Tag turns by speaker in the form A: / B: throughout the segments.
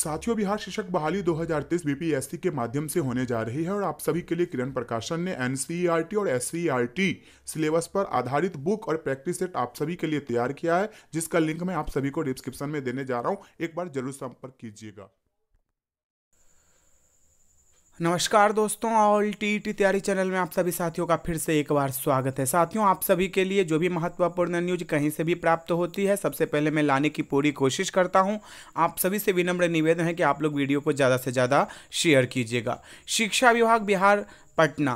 A: साथियों बिहार शिक्षक बहाली 2023 बीपीएससी के माध्यम से होने जा रही है और आप सभी के लिए किरण प्रकाशन ने एनसीईआरटी e और एस सिलेबस e पर आधारित बुक और प्रैक्टिस सेट आप सभी के लिए तैयार किया है जिसका लिंक मैं आप सभी को डिस्क्रिप्शन में देने जा रहा हूँ एक बार जरूर संपर्क कीजिएगा नमस्कार दोस्तों all T T Taiyari channel में आप सभी साथियों का फिर से एक बार स्वागत है साथियों आप सभी के लिए जो भी महत्वपूर्ण न्यूज कहीं से भी प्राप्त होती है सबसे पहले मैं लाने की पूरी कोशिश करता हूं आप सभी से विनम्र निवेदन है कि आप लोग वीडियो को ज़्यादा से ज़्यादा शेयर कीजिएगा शिक्षा विभाग बिहार पटना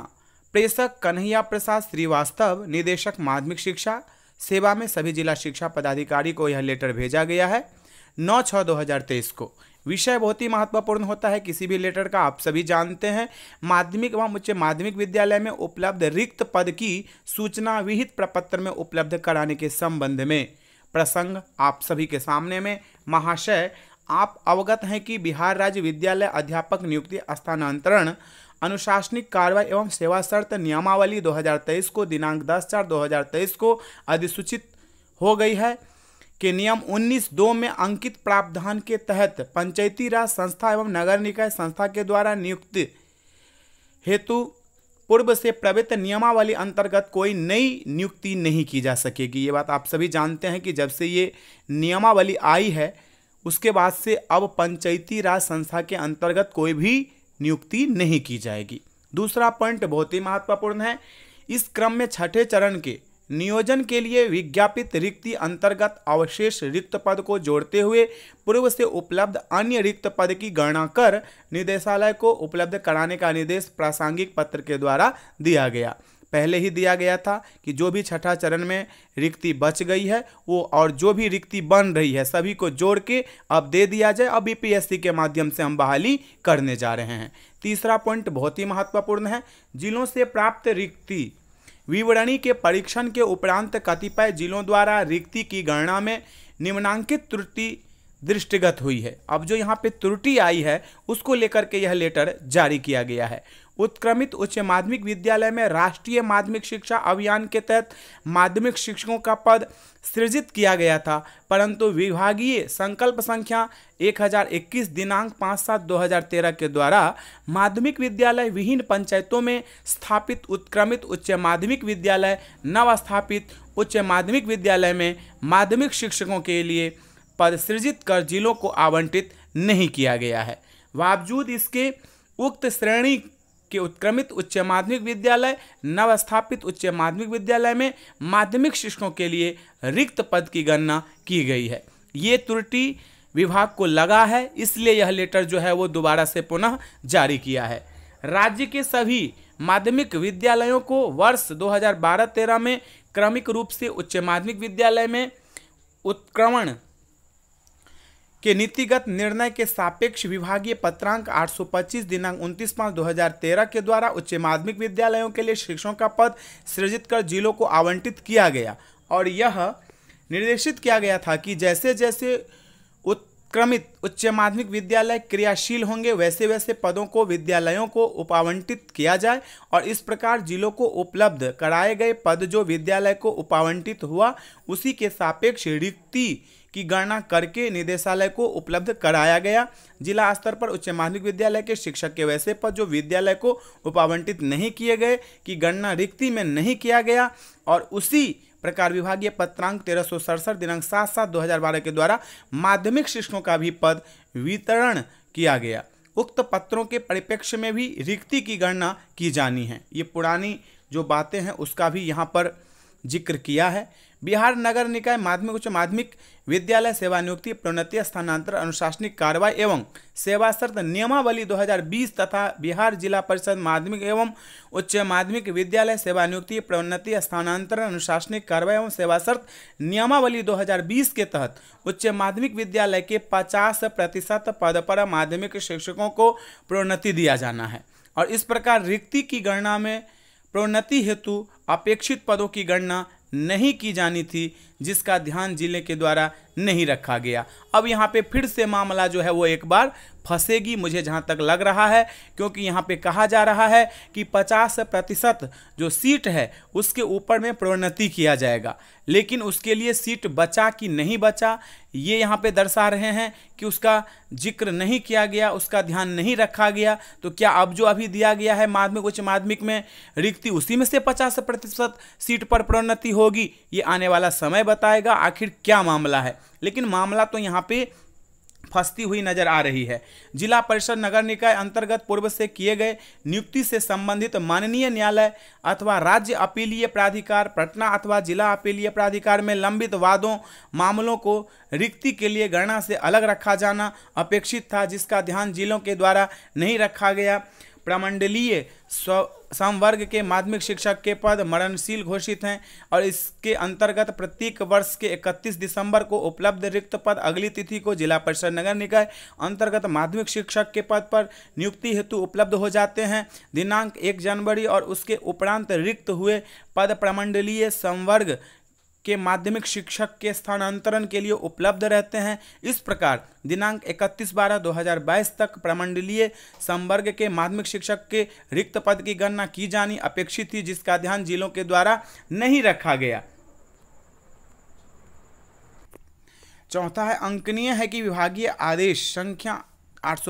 A: प्रेषक कन्हैया प्रसाद श्रीवास्तव निदेशक माध्यमिक शिक्षा सेवा में सभी जिला शिक्षा पदाधिकारी को यह लेटर भेजा गया है नौ छः दो हज़ार तेईस को विषय बहुत ही महत्वपूर्ण होता है किसी भी लेटर का आप सभी जानते हैं माध्यमिक एवं उच्च माध्यमिक विद्यालय में उपलब्ध रिक्त पद की सूचना विहित प्रपत्र में उपलब्ध कराने के संबंध में प्रसंग आप सभी के सामने में महाशय आप अवगत हैं कि बिहार राज्य विद्यालय अध्यापक नियुक्ति स्थानांतरण अनुशासनिक कार्रवाई एवं सेवा शर्त नियमावली 2023 को दिनांक 10 चार 2023 को अधिसूचित हो गई है के नियम उन्नीस दो में अंकित प्रावधान के तहत पंचायती राज संस्था एवं नगर निकाय संस्था के द्वारा नियुक्त हेतु पूर्व से प्रवृत्त नियमावली अंतर्गत कोई नई नियुक्ति नहीं की जा सकेगी ये बात आप सभी जानते हैं कि जब से ये नियमावली आई है उसके बाद से अब पंचायती राज संस्था के अंतर्गत कोई भी नियुक्ति नहीं की जाएगी दूसरा पॉइंट बहुत ही महत्वपूर्ण है इस क्रम में छठे चरण के नियोजन के लिए विज्ञापित रिक्ति अंतर्गत अवशेष रिक्त पद को जोड़ते हुए पूर्व से उपलब्ध अन्य रिक्त पद की गणना कर निदेशालय को उपलब्ध कराने का निर्देश प्रासंगिक पत्र के द्वारा दिया गया पहले ही दिया गया था कि जो भी छठा चरण में रिक्ति बच गई है वो और जो भी रिक्ति बन रही है सभी को जोड़ के अब दे दिया जाए अब बी के माध्यम से हम बहाली करने जा रहे हैं तीसरा पॉइंट बहुत ही महत्वपूर्ण है जिलों से प्राप्त रिक्ति विवरणी के परीक्षण के उपरांत कतिपय जिलों द्वारा रिक्ति की गणना में निम्नांकित त्रुटि दृष्टिगत हुई है अब जो यहाँ पे त्रुटि आई है उसको लेकर के यह लेटर जारी किया गया है उत्क्रमित उच्च माध्यमिक विद्यालय में राष्ट्रीय माध्यमिक शिक्षा अभियान के तहत माध्यमिक शिक्षकों का पद सृजित किया गया था परंतु विभागीय संकल्प संख्या 1021 दिनांक पाँच सात दो के द्वारा माध्यमिक विद्यालय विहीन पंचायतों में स्थापित उत्क्रमित उच्च माध्यमिक विद्यालय नवस्थापित उच्च माध्यमिक विद्यालय में माध्यमिक शिक्षकों के लिए पद सृजित कर जिलों को आवंटित नहीं किया गया है बावजूद इसके उक्त श्रेणी के उत्क्रमित उच्च माध्यमिक विद्यालय नवस्थापित उच्च माध्यमिक विद्यालय में माध्यमिक शिक्षकों के लिए रिक्त पद की गणना की गई है ये त्रुटि विभाग को लगा है इसलिए यह लेटर जो है वो दोबारा से पुनः जारी किया है राज्य के सभी माध्यमिक विद्यालयों को वर्ष 2012-13 में क्रमिक रूप से उच्च माध्यमिक विद्यालय में उत्क्रमण के नीतिगत निर्णय के सापेक्ष विभागीय पत्रांक 825 दिनांक 29 पाँच 2013 के द्वारा उच्च माध्यमिक विद्यालयों के लिए शिक्षकों का पद सृजित कर जिलों को आवंटित किया गया और यह निर्देशित किया गया था कि जैसे जैसे उत्क्रमित उच्च माध्यमिक विद्यालय क्रियाशील होंगे वैसे वैसे पदों को विद्यालयों को उपावंटित किया जाए और इस प्रकार जिलों को उपलब्ध कराए गए पद जो विद्यालय को उपावंटित हुआ उसी के सापेक्ष रिक्ति की गणना करके निदेशालय को उपलब्ध कराया गया जिला स्तर पर उच्च माध्यमिक विद्यालय के शिक्षक के वैसे पद जो विद्यालय को उपावंटित नहीं किए गए की गणना रिक्ति में नहीं किया गया और उसी प्रकार विभागीय पत्रांक तेरह सौ सड़सठ दिनांक सात सात दो हजार बारह के द्वारा माध्यमिक शिक्षकों का भी पद वितरण किया गया उक्त पत्रों के परिप्रेक्ष्य में भी रिक्ति की गणना की जानी है ये पुरानी जो बातें हैं उसका भी यहाँ पर जिक्र किया है बिहार नगर निकाय माध्यमिक उच्च माध्यमिक विद्यालय सेवा नियुक्ति प्रोन्नति स्थानांतरण अनुशासनिक कार्रवाई एवं सेवा शर्त नियमावली 2020 तथा बिहार जिला परिषद माध्यमिक एवं उच्च माध्यमिक विद्यालय सेवा नियुक्ति प्रोन्नति स्थानांतरण अनुशासनिक कार्रवाई एवं सेवा शर्त नियमावली 2020 के तहत उच्च माध्यमिक विद्यालय के पचास प्रतिशत पद पर माध्यमिक शिक्षकों को प्रोन्नति दिया जाना है और इस प्रकार रिक्ति की गणना में प्रोन्नति हेतु अपेक्षित पदों की गणना नहीं की जानी थी जिसका ध्यान जिले के द्वारा नहीं रखा गया अब यहाँ पे फिर से मामला जो है वो एक बार फंसेगी मुझे जहाँ तक लग रहा है क्योंकि यहाँ पे कहा जा रहा है कि पचास प्रतिशत जो सीट है उसके ऊपर में प्रोन्नति किया जाएगा लेकिन उसके लिए सीट बचा कि नहीं बचा ये यहाँ पे दर्शा रहे हैं कि उसका जिक्र नहीं किया गया उसका ध्यान नहीं रखा गया तो क्या अब जो अभी दिया गया है माध्यमिक उच्च माध्यमिक में रिक्ति उसी में से पचास प्रतिशत सीट पर प्रोन्नति होगी ये आने वाला समय बताएगा आखिर क्या मामला है लेकिन मामला तो यहाँ पे फंसती हुई नजर आ रही है जिला परिषद नगर निकाय अंतर्गत पूर्व से किए गए नियुक्ति से संबंधित माननीय न्यायालय अथवा राज्य अपीलीय प्राधिकार पटना अथवा जिला अपीलीय प्राधिकार में लंबित वादों मामलों को रिक्ति के लिए गणना से अलग रखा जाना अपेक्षित था जिसका ध्यान जिलों के द्वारा नहीं रखा गया प्रमंडलीय संवर्ग के माध्यमिक शिक्षक के पद मरणशील घोषित हैं और इसके अंतर्गत प्रत्येक वर्ष के 31 दिसंबर को उपलब्ध रिक्त पद अगली तिथि को जिला परिषद नगर निकाय अंतर्गत माध्यमिक शिक्षक के पद पर नियुक्ति हेतु उपलब्ध हो जाते हैं दिनांक 1 जनवरी और उसके उपरांत रिक्त हुए पद प्रमंडलीय संवर्ग के माध्यमिक शिक्षक के स्थानांतरण के लिए उपलब्ध रहते हैं इस प्रकार दिनांक 31 बारह 2022 तक प्रमंडलीय संवर्ग के माध्यमिक शिक्षक के रिक्त पद की गणना की जानी अपेक्षित थी जिसका ध्यान जिलों के द्वारा नहीं रखा गया चौथा है अंकनीय है कि विभागीय आदेश संख्या आठ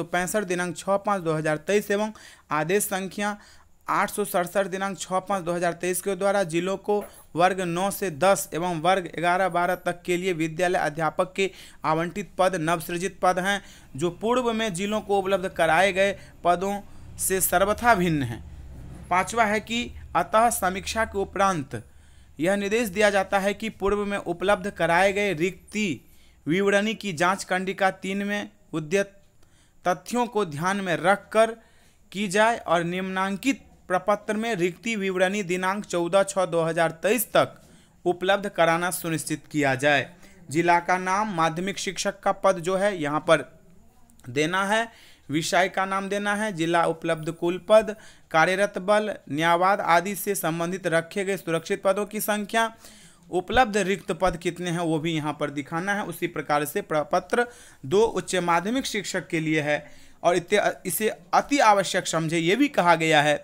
A: दिनांक छः पाँच दो एवं आदेश संख्या आठ दिनांक छः पाँच दो के द्वारा जिलों को वर्ग 9 से 10 एवं वर्ग 11-12 तक के लिए विद्यालय अध्यापक के आवंटित पद नवसृजित पद हैं जो पूर्व में जिलों को उपलब्ध कराए गए पदों से सर्वथा भिन्न हैं पांचवा है कि अतः समीक्षा के उपरांत यह निर्देश दिया जाता है कि पूर्व में उपलब्ध कराए गए रिक्ति विवरणी की जांच कंडिका तीन में उद्यत तथ्यों को ध्यान में रखकर की जाए और निम्नांकित प्रपत्र में रिक्ति विवरणी दिनांक 14 छः 2023 तक उपलब्ध कराना सुनिश्चित किया जाए जिला का नाम माध्यमिक शिक्षक का पद जो है यहाँ पर देना है विषय का नाम देना है जिला उपलब्ध कुल पद कार्यरत बल न्यायवाद आदि से संबंधित रखे गए सुरक्षित पदों की संख्या उपलब्ध रिक्त पद कितने हैं वो भी यहाँ पर दिखाना है उसी प्रकार से प्रपत्र दो उच्च माध्यमिक शिक्षक के लिए है और इसे अति आवश्यक समझे ये भी कहा गया है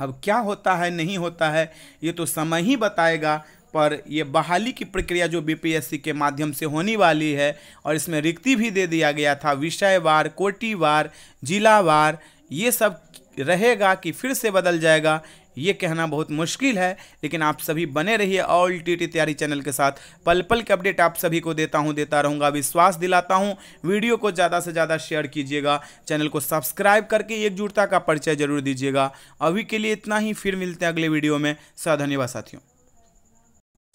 A: अब क्या होता है नहीं होता है ये तो समय ही बताएगा पर ये बहाली की प्रक्रिया जो बीपीएससी के माध्यम से होने वाली है और इसमें रिक्ति भी दे दिया गया था विषयवार कोटिवार जिलावार ये सब रहेगा कि फिर से बदल जाएगा ये कहना बहुत मुश्किल है लेकिन आप सभी बने रहिए all T T Taiyari channel के साथ पल पल के अपडेट आप सभी को देता हूँ देता रहूँगा विश्वास दिलाता हूँ वीडियो को ज़्यादा से ज़्यादा शेयर कीजिएगा चैनल को सब्सक्राइब करके एकजुटता का परिचय जरूर दीजिएगा अभी के लिए इतना ही फिर मिलते हैं अगले वीडियो में धन्यवाद साथियों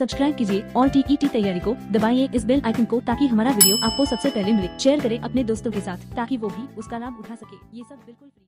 A: सब्सक्राइब कीजिए और टी टी तैयारी को दबाइए इस बेल आइकन को ताकि हमारा वीडियो आपको सबसे पहले मिले शेयर करें अपने दोस्तों के साथ ताकि वो भी उसका लाभ उठा सके ये सब बिल्कुल